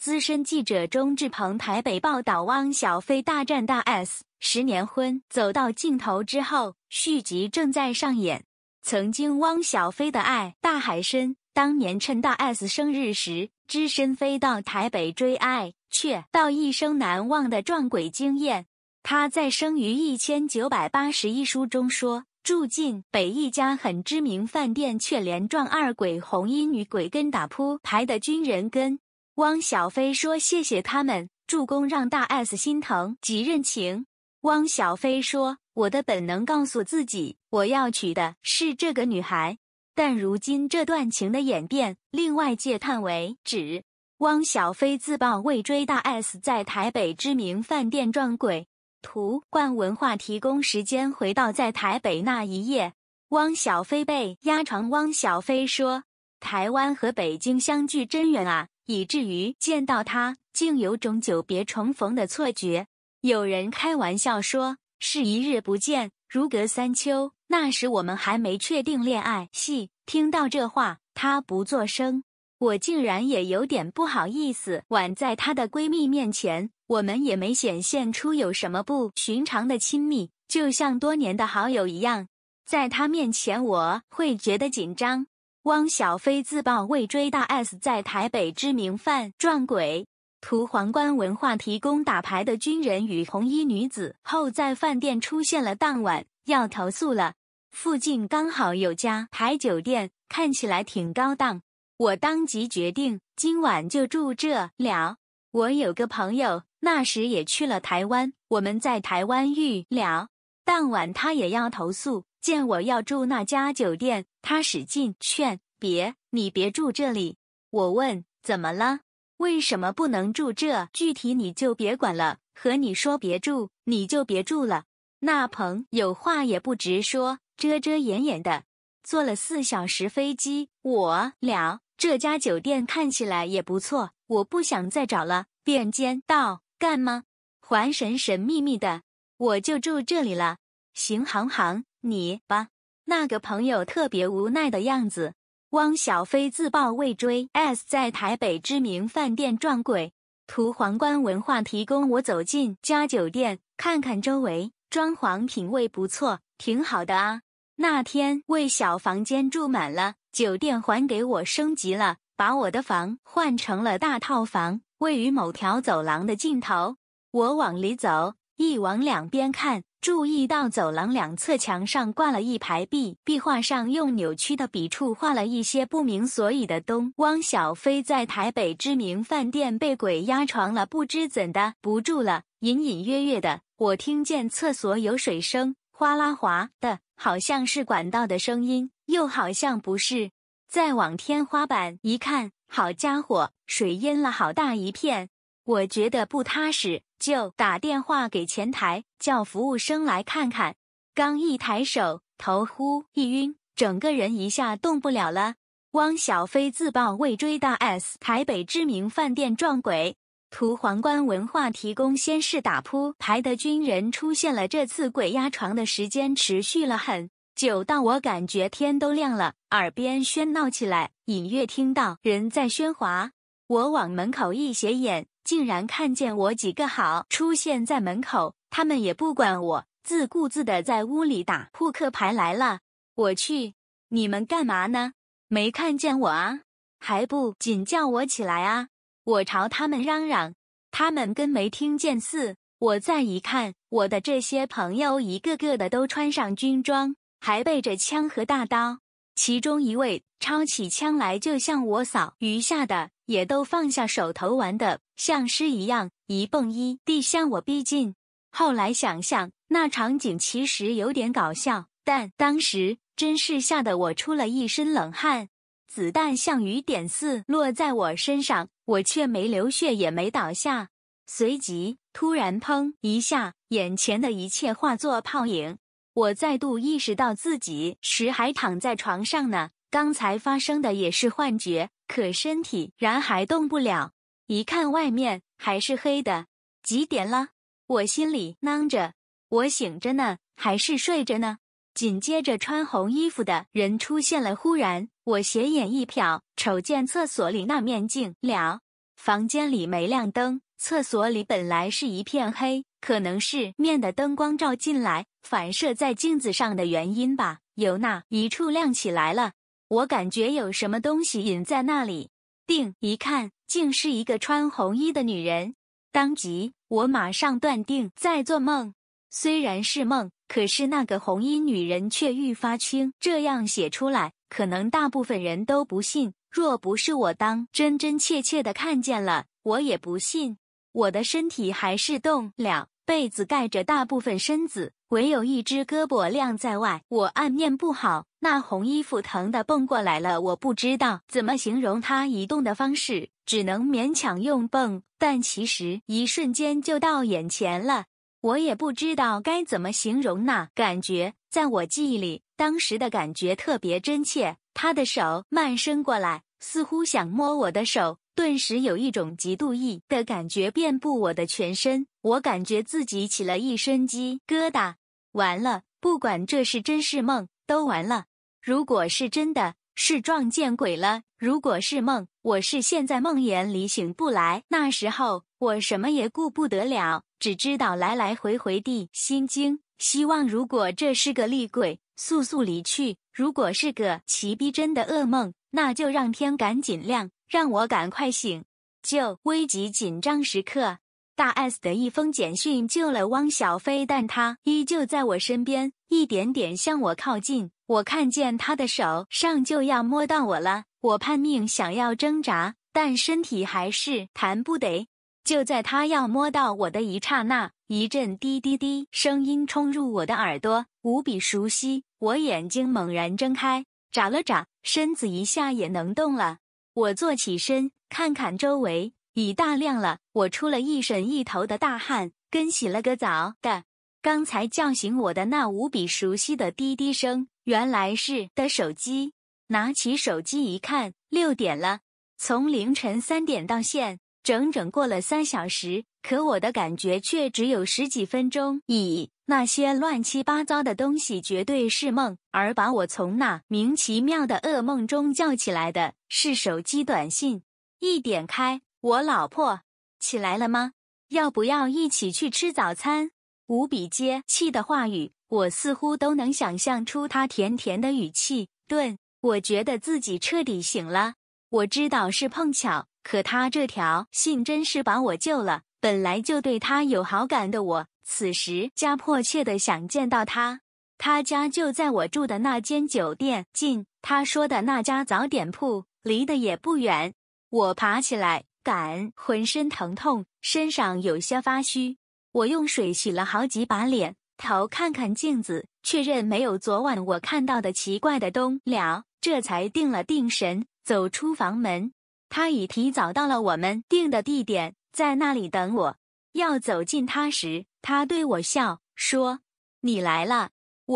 资深记者钟志鹏台北报道：汪小菲大战大 S 十年婚走到尽头之后，续集正在上演。曾经汪小菲的爱大海深，当年趁大 S 生日时，只身飞到台北追爱，却到一生难忘的撞鬼经验。他在《生于一千九百八十一》书中说，住进北一家很知名饭店，却连撞二鬼，红衣女鬼跟打扑排的军人跟。汪小菲说：“谢谢他们助攻，让大 S 心疼几任情。”汪小菲说：“我的本能告诉自己，我要娶的是这个女孩，但如今这段情的演变，令外界叹为止。”汪小菲自曝为追大 S 在台北知名饭店撞鬼。图冠文化提供。时间回到在台北那一夜，汪小菲被压床。汪小菲说：“台湾和北京相距真远啊。”以至于见到他，竟有种久别重逢的错觉。有人开玩笑说：“是一日不见，如隔三秋。”那时我们还没确定恋爱。系，听到这话，他不作声，我竟然也有点不好意思。晚在她的闺蜜面前，我们也没显现出有什么不寻常的亲密，就像多年的好友一样。在她面前，我会觉得紧张。汪小菲自曝为追大 S 在台北知名饭撞鬼，图皇冠文化提供打牌的军人与红衣女子后，在饭店出现了当晚要投诉了。附近刚好有家牌酒店，看起来挺高档，我当即决定今晚就住这了。我有个朋友那时也去了台湾，我们在台湾遇了，当晚他也要投诉，见我要住那家酒店。他使劲劝：“别，你别住这里。”我问：“怎么了？为什么不能住这？”具体你就别管了。和你说别住，你就别住了。那朋有话也不直说，遮遮掩掩的。坐了四小时飞机，我了这家酒店看起来也不错，我不想再找了。便间道：“干吗？”还神神秘秘的。我就住这里了。行行行，你吧。那个朋友特别无奈的样子。汪小菲自曝未追 S 在台北知名饭店撞鬼，图皇冠文化提供。我走进家酒店，看看周围，装潢品味不错，挺好的啊。那天为小房间住满了，酒店还给我升级了，把我的房换成了大套房，位于某条走廊的尽头。我往里走，一往两边看。注意到走廊两侧墙上挂了一排壁壁画，上用扭曲的笔触画了一些不明所以的东。汪小菲在台北知名饭店被鬼压床了，不知怎的不住了。隐隐约约的，我听见厕所有水声，哗啦哗的，好像是管道的声音，又好像不是。再往天花板一看，好家伙，水淹了好大一片。我觉得不踏实，就打电话给前台，叫服务生来看看。刚一抬手，头忽一晕，整个人一下动不了了。汪小菲自曝未追到 S 台北知名饭店撞鬼，图皇冠文化提供。先是打铺牌的军人出现了，这次鬼压床的时间持续了很久，到我感觉天都亮了，耳边喧闹起来，隐约听到人在喧哗。我往门口一斜眼。竟然看见我几个好出现在门口，他们也不管我，自顾自的在屋里打扑克牌来了。我去，你们干嘛呢？没看见我啊？还不紧叫我起来啊？我朝他们嚷嚷，他们跟没听见似。我再一看，我的这些朋友一个个的都穿上军装，还背着枪和大刀。其中一位抄起枪来，就像我扫；余下的也都放下手头玩的，像诗一样一蹦一地向我逼近。后来想想，那场景其实有点搞笑，但当时真是吓得我出了一身冷汗。子弹像雨点似落在我身上，我却没流血，也没倒下。随即，突然“砰”一下，眼前的一切化作泡影。我再度意识到自己时还躺在床上呢，刚才发生的也是幻觉，可身体然还动不了。一看外面还是黑的，几点了？我心里囔着，我醒着呢，还是睡着呢？紧接着穿红衣服的人出现了。忽然，我斜眼一瞟，瞅见厕所里那面镜了。房间里没亮灯，厕所里本来是一片黑，可能是面的灯光照进来。反射在镜子上的原因吧，有那一处亮起来了，我感觉有什么东西隐在那里。定一看，竟是一个穿红衣的女人。当即，我马上断定在做梦。虽然是梦，可是那个红衣女人却愈发轻。这样写出来，可能大部分人都不信。若不是我当真真切切的看见了，我也不信。我的身体还是动了，被子盖着大部分身子。唯有一只胳膊晾在外，我暗念不好。那红衣服疼的蹦过来了，我不知道怎么形容它移动的方式，只能勉强用“蹦”。但其实一瞬间就到眼前了，我也不知道该怎么形容那感觉。在我记忆里，当时的感觉特别真切。他的手慢伸过来，似乎想摸我的手，顿时有一种极度意的感觉遍布我的全身。我感觉自己起了一身鸡疙瘩。完了，不管这是真是梦，都完了。如果是真的，是撞见鬼了；如果是梦，我是现在梦魇里醒不来。那时候我什么也顾不得了，只知道来来回回地心惊。希望如果这是个厉鬼，速速离去；如果是个奇逼真的噩梦，那就让天赶紧亮，让我赶快醒。就危急紧张时刻。大 S 的一封简讯救了汪小菲，但他依旧在我身边，一点点向我靠近。我看见他的手上就要摸到我了，我拼命想要挣扎，但身体还是弹不得。就在他要摸到我的一刹那，一阵滴滴滴声音冲入我的耳朵，无比熟悉。我眼睛猛然睁开，眨了眨，身子一下也能动了。我坐起身，看看周围。已大亮了，我出了一身一头的大汗，跟洗了个澡的。刚才叫醒我的那无比熟悉的滴滴声，原来是的手机。拿起手机一看，六点了，从凌晨三点到现，整整过了三小时，可我的感觉却只有十几分钟。咦，那些乱七八糟的东西绝对是梦，而把我从那名其妙的噩梦中叫起来的，是手机短信。一点开。我老婆起来了吗？要不要一起去吃早餐？无比接气的话语，我似乎都能想象出他甜甜的语气。顿，我觉得自己彻底醒了。我知道是碰巧，可他这条信真是把我救了。本来就对他有好感的我，此时加迫切的想见到他。他家就在我住的那间酒店近，他说的那家早点铺离得也不远。我爬起来。感浑身疼痛，身上有些发虚。我用水洗了好几把脸，头看看镜子，确认没有昨晚我看到的奇怪的东了，这才定了定神，走出房门。他已提早到了我们定的地点，在那里等我。要走近他时，他对我笑说：“你来了。”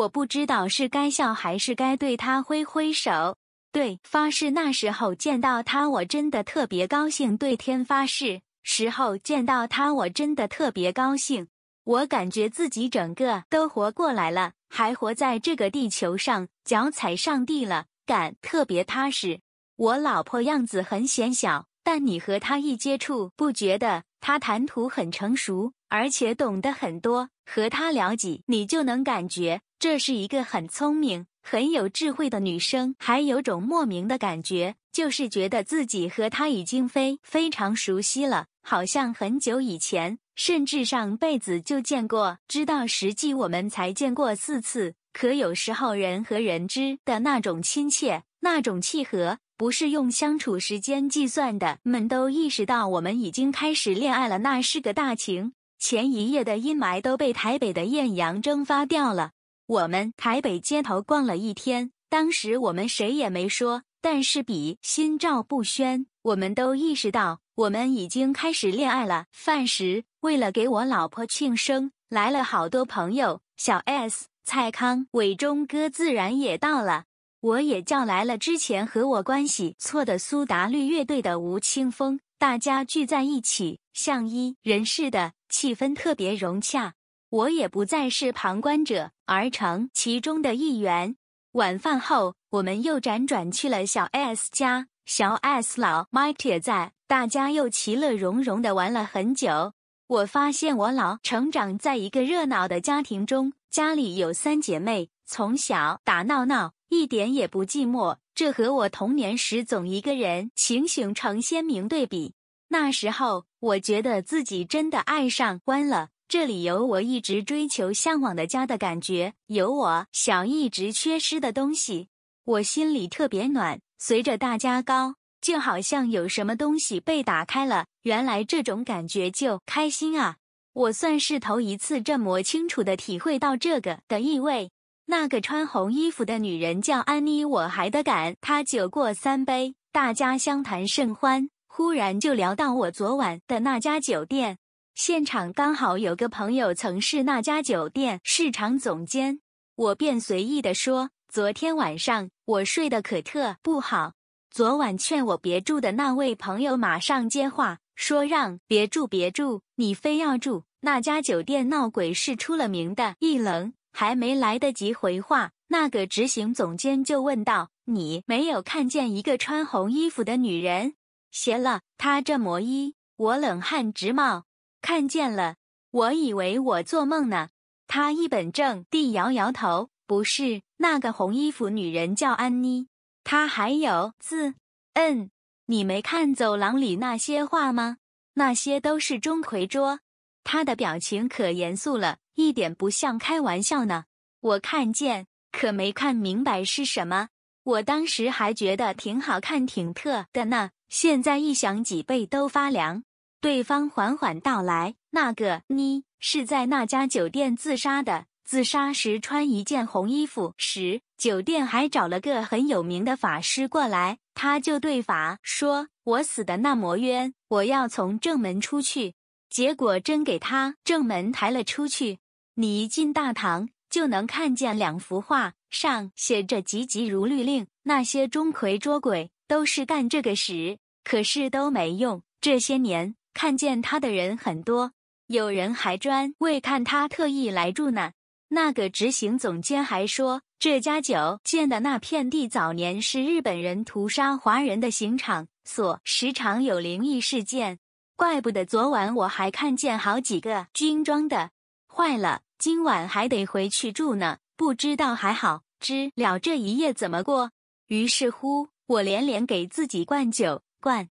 我不知道是该笑还是该对他挥挥手。对，发誓那时候见到他，我真的特别高兴。对天发誓，时候见到他，我真的特别高兴。我感觉自己整个都活过来了，还活在这个地球上，脚踩上帝了，感特别踏实。我老婆样子很显小，但你和她一接触，不觉得她谈吐很成熟，而且懂得很多。和她聊几，你就能感觉这是一个很聪明。很有智慧的女生，还有种莫名的感觉，就是觉得自己和他已经非非常熟悉了，好像很久以前，甚至上辈子就见过。知道实际我们才见过四次，可有时候人和人之间的那种亲切，那种契合，不是用相处时间计算的。们都意识到我们已经开始恋爱了，那是个大情。前一夜的阴霾都被台北的艳阳蒸发掉了。我们台北街头逛了一天，当时我们谁也没说，但是比心照不宣。我们都意识到，我们已经开始恋爱了。饭时，为了给我老婆庆生，来了好多朋友，小 S、蔡康、伟忠哥自然也到了。我也叫来了之前和我关系错的苏打绿乐队的吴青峰。大家聚在一起，像一人似的，气氛特别融洽。我也不再是旁观者，而成其中的一员。晚饭后，我们又辗转去了小 S 家，小 S 老 m 也在，大家又其乐融融的玩了很久。我发现我老成长在一个热闹的家庭中，家里有三姐妹，从小打闹闹，一点也不寂寞。这和我童年时总一个人情形成鲜明对比。那时候，我觉得自己真的爱上关了。这里有我一直追求、向往的家的感觉，有我想一直缺失的东西，我心里特别暖。随着大家高，就好像有什么东西被打开了，原来这种感觉就开心啊！我算是头一次这么清楚的体会到这个的意味。那个穿红衣服的女人叫安妮，我还得赶她酒过三杯，大家相谈甚欢，忽然就聊到我昨晚的那家酒店。现场刚好有个朋友曾是那家酒店市场总监，我便随意的说：“昨天晚上我睡得可特不好。”昨晚劝我别住的那位朋友马上接话，说：“让别住，别住，你非要住那家酒店闹鬼是出了名的。”一冷还没来得及回话，那个执行总监就问道：“你没有看见一个穿红衣服的女人？邪了，她这魔衣！”我冷汗直冒。看见了，我以为我做梦呢。他一本正地摇摇头，不是那个红衣服女人叫安妮。他还有字，嗯，你没看走廊里那些画吗？那些都是钟馗桌。他的表情可严肃了，一点不像开玩笑呢。我看见，可没看明白是什么。我当时还觉得挺好看、挺特的呢，现在一想，脊背都发凉。对方缓缓道来：“那个妮是在那家酒店自杀的，自杀时穿一件红衣服。时，酒店还找了个很有名的法师过来，他就对法说：我死的那么冤，我要从正门出去。结果真给他正门抬了出去。你一进大堂就能看见两幅画，上写着‘急急如律令’，那些钟馗捉鬼都是干这个使，可是都没用。这些年。”看见他的人很多，有人还专为看他特意来住呢。那个执行总监还说，这家酒建的那片地早年是日本人屠杀华人的刑场所，时常有灵异事件，怪不得昨晚我还看见好几个军装的。坏了，今晚还得回去住呢，不知道还好知了这一夜怎么过。于是乎，我连连给自己灌酒。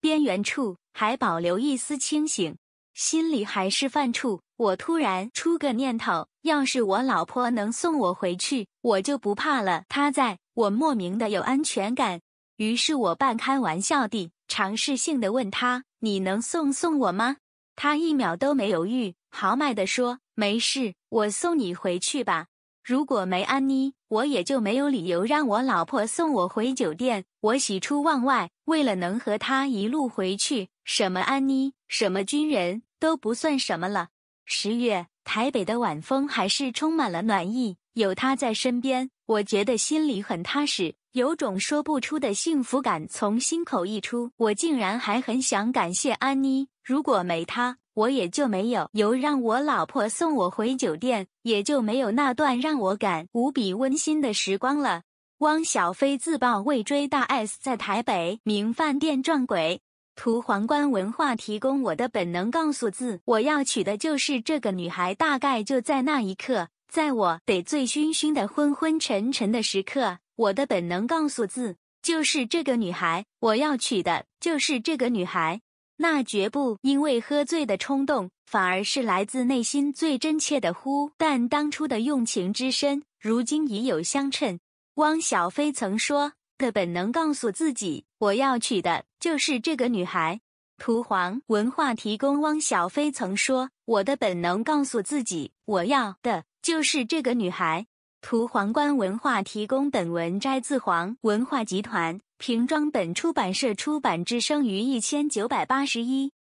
边缘处还保留一丝清醒，心里还是犯怵。我突然出个念头，要是我老婆能送我回去，我就不怕了。她在我莫名的有安全感，于是我半开玩笑地尝试性的问她：“你能送送我吗？”她一秒都没犹豫，豪迈地说：“没事，我送你回去吧。如果没安妮。”我也就没有理由让我老婆送我回酒店，我喜出望外。为了能和她一路回去，什么安妮，什么军人，都不算什么了。十月，台北的晚风还是充满了暖意，有她在身边，我觉得心里很踏实，有种说不出的幸福感从心口溢出。我竟然还很想感谢安妮，如果没她。我也就没有由让我老婆送我回酒店，也就没有那段让我感无比温馨的时光了。汪小菲自曝为追大 S 在台北名饭店撞鬼，图皇冠文化提供。我的本能告诉自，我要娶的就是这个女孩。大概就在那一刻，在我得醉醺醺的、昏昏沉沉的时刻，我的本能告诉自，就是这个女孩，我要娶的就是这个女孩。那绝不因为喝醉的冲动，反而是来自内心最真切的呼。但当初的用情之深，如今已有相衬。汪小菲曾说：“的本能告诉自己，我要娶的，就是这个女孩。”图黄文化提供。汪小菲曾说：“我的本能告诉自己，我要的，就是这个女孩。”图皇冠文化提供。本文摘自黄文化集团。平装本出版社出版，之声于一千九百八十一。